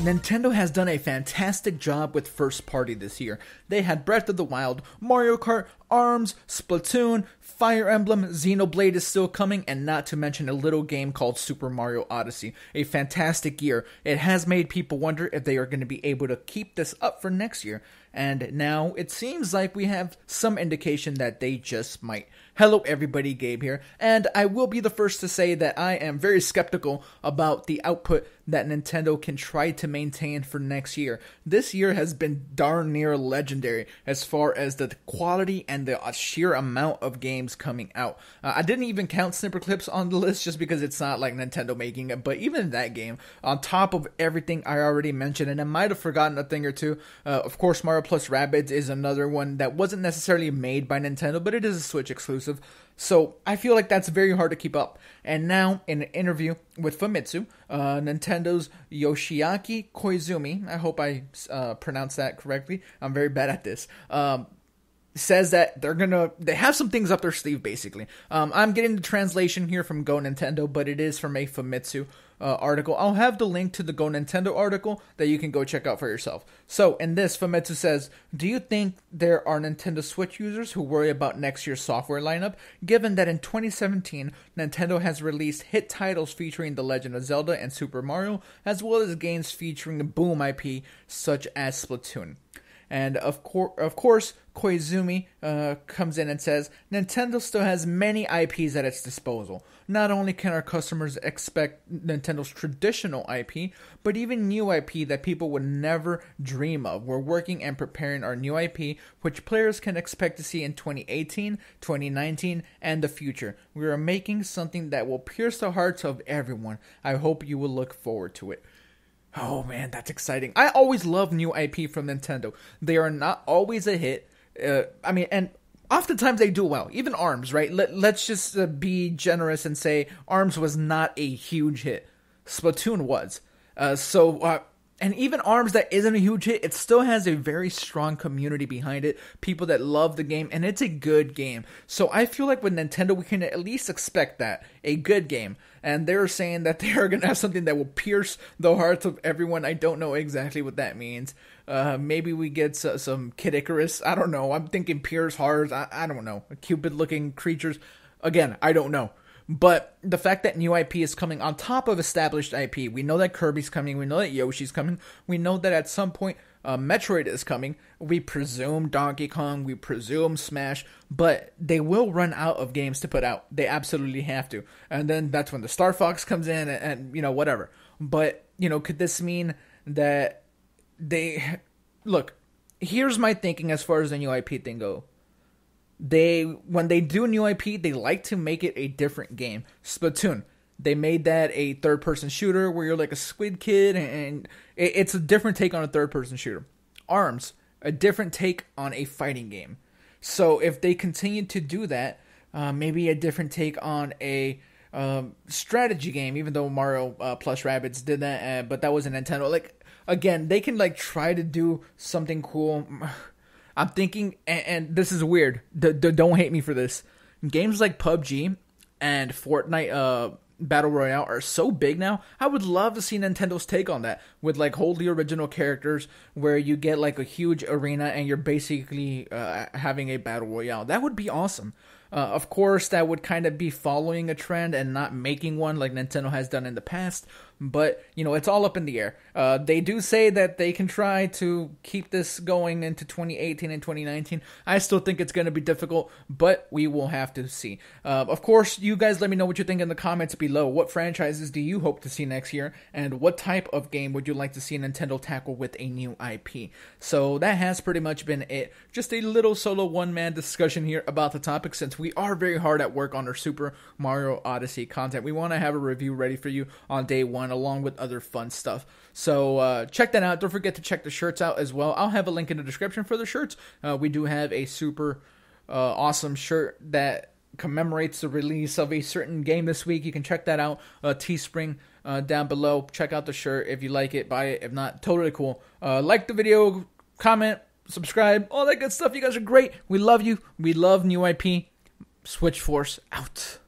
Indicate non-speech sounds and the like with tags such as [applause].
Nintendo has done a fantastic job with first party this year. They had Breath of the Wild, Mario Kart, ARMS, Splatoon, Fire Emblem, Xenoblade is still coming, and not to mention a little game called Super Mario Odyssey. A fantastic year. It has made people wonder if they are going to be able to keep this up for next year. And now it seems like we have some indication that they just might. Hello, everybody, Gabe here, and I will be the first to say that I am very skeptical about the output that Nintendo can try to maintain for next year. This year has been darn near legendary as far as the quality and the sheer amount of games coming out. Uh, I didn't even count Snipper Clips on the list just because it's not like Nintendo making it, but even that game, on top of everything I already mentioned, and I might have forgotten a thing or two, uh, of course, Mario Mario plus Rabbids is another one that wasn't necessarily made by Nintendo, but it is a Switch exclusive. So I feel like that's very hard to keep up. And now, in an interview with Famitsu, uh, Nintendo's Yoshiaki Koizumi, I hope I uh, pronounced that correctly. I'm very bad at this. Um, says that they're gonna they have some things up their sleeve basically um, i'm getting the translation here from go nintendo but it is from a famitsu uh, article i'll have the link to the go nintendo article that you can go check out for yourself so in this famitsu says do you think there are nintendo switch users who worry about next year's software lineup given that in 2017 nintendo has released hit titles featuring the legend of zelda and super mario as well as games featuring the boom ip such as splatoon and of, cor- of course, Koizumi uh, comes in and says Nintendo still has many IPs at its disposal. Not only can our customers expect Nintendo's traditional IP, but even new IP that people would never dream of. We're working and preparing our new IP, which players can expect to see in 2018, 2019, and the future. We are making something that will pierce the hearts of everyone. I hope you will look forward to it. Oh man, that's exciting. I always love new IP from Nintendo. They are not always a hit, uh, I mean, and oftentimes they do well. Even Arms, right? Let, us just uh, be generous and say Arms was not a huge hit. Splatoon was. Uh, so uh, and even Arms that isn't a huge hit, it still has a very strong community behind it. People that love the game, and it's a good game. So I feel like with Nintendo, we can at least expect that a good game. And they're saying that [laughs] they are gonna have something that will pierce the hearts of everyone. I don't know exactly what that means. Uh, maybe we get some, some Kid Icarus. I don't know. I'm thinking pierce hearts. I, I don't know. Cupid looking creatures. Again, I don't know. But the fact that new IP is coming on top of established IP, we know that Kirby's coming, we know that Yoshi's coming, we know that at some point uh, Metroid is coming. We presume Donkey Kong, we presume Smash, but they will run out of games to put out. They absolutely have to. And then that's when the Star Fox comes in and, and you know, whatever. But, you know, could this mean that they look, here's my thinking as far as the new IP thing go they when they do a new IP, they like to make it a different game. Splatoon, they made that a third person shooter where you're like a squid kid, and it's a different take on a third person shooter. Arms, a different take on a fighting game. So if they continue to do that, uh, maybe a different take on a um, strategy game. Even though Mario uh, Plus Rabbits did that, uh, but that was a Nintendo. Like again, they can like try to do something cool. I'm thinking, and, and this is weird. D- d- don't hate me for this. Games like PUBG and Fortnite, uh, battle royale are so big now. I would love to see Nintendo's take on that with like the original characters where you get like a huge arena and you're basically uh, having a battle royale. That would be awesome. Uh, of course, that would kind of be following a trend and not making one like Nintendo has done in the past. But you know, it's all up in the air. Uh, they do say that they can try to keep this going into 2018 and 2019. I still think it's going to be difficult, but we will have to see. Uh, of course, you guys let me know what you think in the comments below below what franchises do you hope to see next year, and what type of game would you like to see Nintendo tackle with a new IP. So that has pretty much been it. Just a little solo one man discussion here about the topic since we are very hard at work on our Super Mario Odyssey content. We want to have a review ready for you on day one along with other fun stuff. So uh, check that out. Don't forget to check the shirts out as well. I'll have a link in the description for the shirts. Uh, we do have a super uh, awesome shirt that commemorates the release of a certain game this week. You can check that out. Uh, Teespring uh, down below. Check out the shirt if you like it. Buy it. If not, totally cool. Uh, like the video, comment, subscribe, all that good stuff. You guys are great. We love you. We love new IP. Switch Force out.